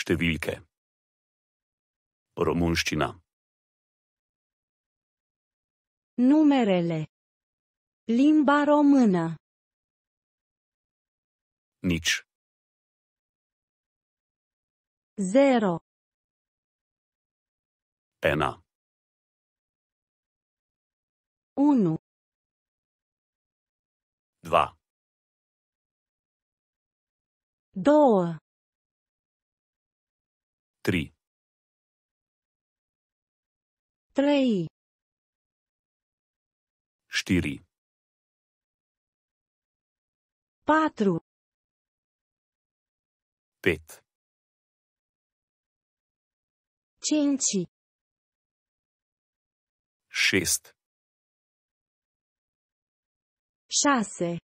Številke. Romunščina. Numerele. Limba română. Nici. Zero. Ena. Unu. Dva. Două. 3 3 4 4 5 5 6 6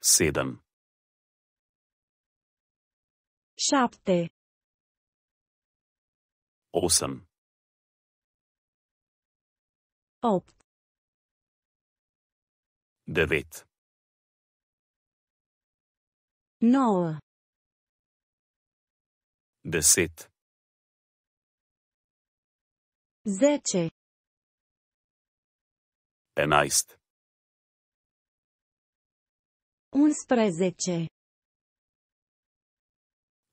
7 șapte. Awesome. Opt. Devet. Nouă. Deset. Zece. Enaist. Unsprezece.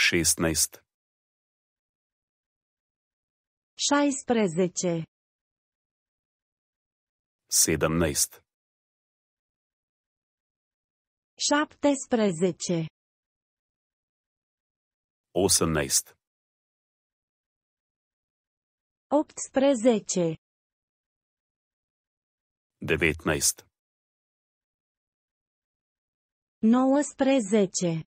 16 16 17 17 18 18 19 19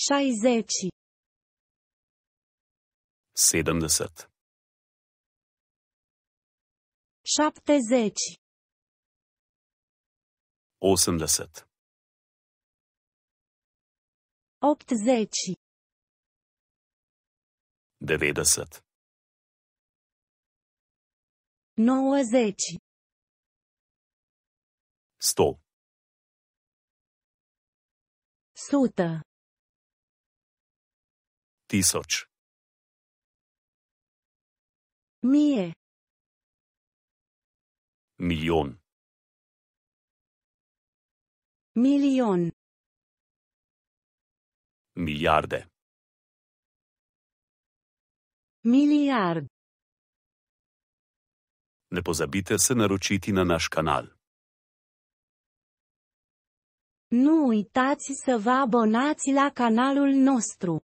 60 70 70 80 80 90 90 100 100 Tisoč. Mie. Milion. Milion. Miliarde. Miliard. Ne pozabite se naročiti na naš kanal. Nu uitați să vă abonați la canalul nostru.